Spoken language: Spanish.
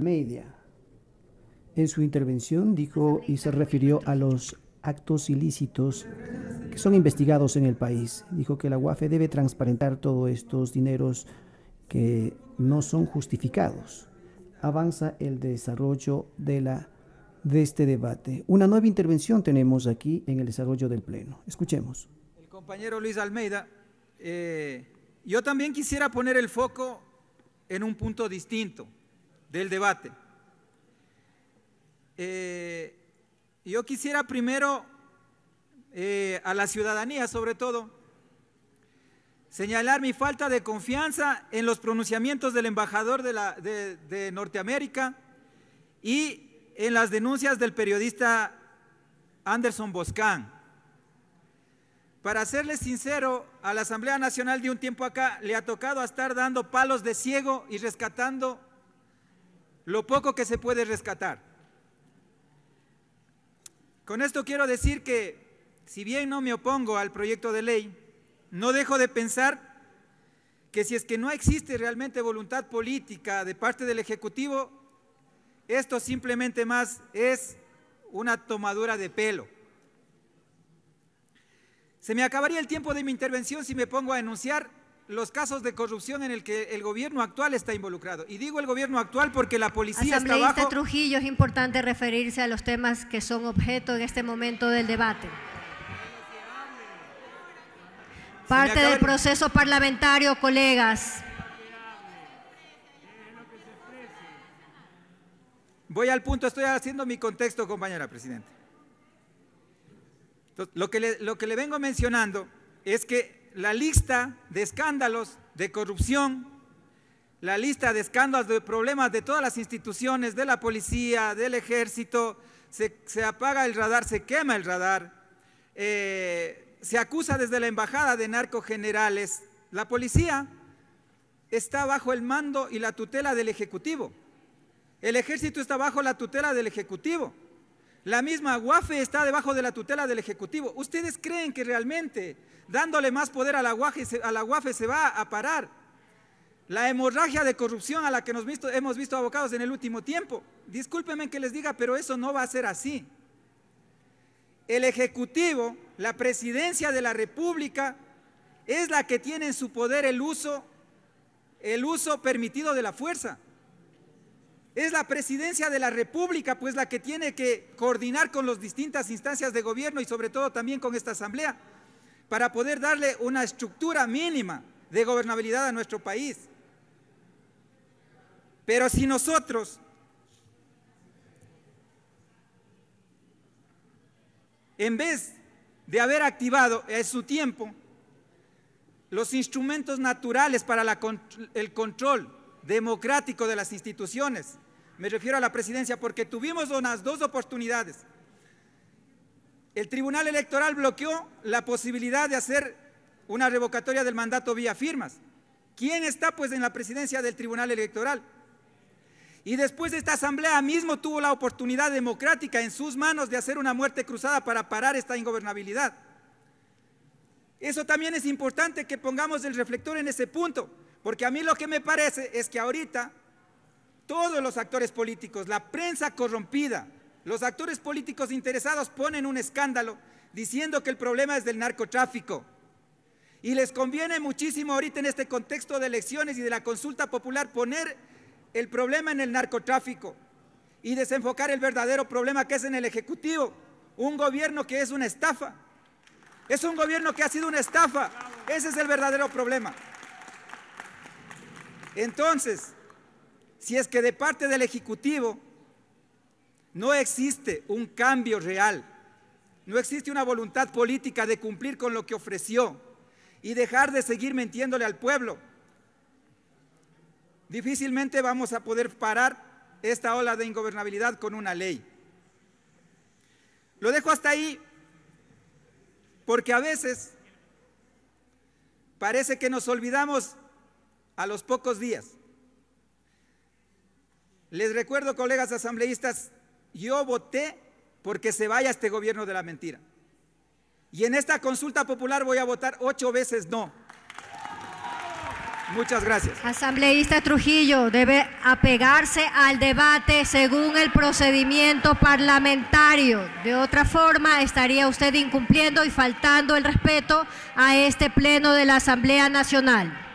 media. En su intervención dijo y se refirió a los actos ilícitos que son investigados en el país. Dijo que la UAFE debe transparentar todos estos dineros que no son justificados. Avanza el desarrollo de, la, de este debate. Una nueva intervención tenemos aquí en el desarrollo del Pleno. Escuchemos. El compañero Luis Almeida, eh, yo también quisiera poner el foco en un punto distinto del debate. Eh, yo quisiera primero eh, a la ciudadanía, sobre todo, señalar mi falta de confianza en los pronunciamientos del embajador de, Norteamérica y en las denuncias del periodista Anderson Boscán. Para serles sincero, a la Asamblea Nacional de un tiempo acá le ha tocado estar dando palos de ciego y rescatando lo poco que se puede rescatar. Con esto quiero decir que, si bien no me opongo al proyecto de ley, no dejo de pensar que si es que no existe realmente voluntad política de parte del Ejecutivo, esto simplemente más es una tomadura de pelo. Se me acabaría el tiempo de mi intervención si me pongo a enunciar los casos de corrupción en el que el gobierno actual está involucrado. Y digo el gobierno actual porque la policía está bajo... Trujillo, es importante referirse a los temas que son objeto en este momento del debate. Parte del proceso parlamentario, colegas. Voy al punto, estoy haciendo mi contexto, compañera presidenta. lo, que lo que le vengo mencionando es que la lista de escándalos de corrupción, la lista de escándalos de problemas de todas las instituciones, de la policía, del ejército, se, apaga el radar, se quema el radar, eh, se acusa desde la embajada de narcogenerales. La policía está bajo el mando y la tutela del Ejecutivo. El ejército está bajo la tutela del Ejecutivo. La misma UAFE está debajo de la tutela del Ejecutivo. ¿Ustedes creen que realmente dándole más poder a la UAFE, se va a parar la hemorragia de corrupción a la que hemos visto abocados en el último tiempo? Discúlpenme que les diga, pero eso no va a ser así. El Ejecutivo, la Presidencia de la República, es la que tiene en su poder el uso, el uso permitido de la fuerza. Es la presidencia de la República, pues la que tiene que coordinar con las distintas instancias de gobierno y sobre todo también con esta Asamblea, para poder darle una estructura mínima de gobernabilidad a nuestro país. Pero si nosotros en vez de haber activado en su tiempo los instrumentos naturales para el control democrático de las instituciones. Me refiero a la presidencia porque tuvimos unas dos oportunidades. El Tribunal Electoral bloqueó la posibilidad de hacer una revocatoria del mandato vía firmas. ¿Quién está pues en la presidencia del Tribunal Electoral? Y después de esta asamblea mismo tuvo la oportunidad democrática en sus manos de hacer una muerte cruzada para parar esta ingobernabilidad. Eso también es importante que pongamos el reflector en ese punto. Porque a mí lo que me parece es que ahorita todos los actores políticos, la prensa corrompida, los actores políticos interesados ponen un escándalo diciendo que el problema es del narcotráfico. Y les conviene muchísimo ahorita en este contexto de elecciones y de la consulta popular poner el problema en el narcotráfico y desenfocar el verdadero problema que es en el Ejecutivo, un gobierno que es una estafa. Es un gobierno que ha sido una estafa. Ese es el verdadero problema. Entonces, si es que de parte del Ejecutivo no existe un cambio real, no existe una voluntad política de cumplir con lo que ofreció y dejar de seguir mintiéndole al pueblo, difícilmente vamos a poder parar esta ola de ingobernabilidad con una ley. Lo dejo hasta ahí porque a veces parece que nos olvidamos a los pocos días. Les recuerdo, colegas asambleístas, yo voté porque se vaya este gobierno de la mentira. Y en esta consulta popular voy a votar ocho veces no. Muchas gracias. Asambleísta Trujillo debe apegarse al debate según el procedimiento parlamentario. De otra forma, estaría usted incumpliendo y faltando el respeto a este pleno de la Asamblea Nacional.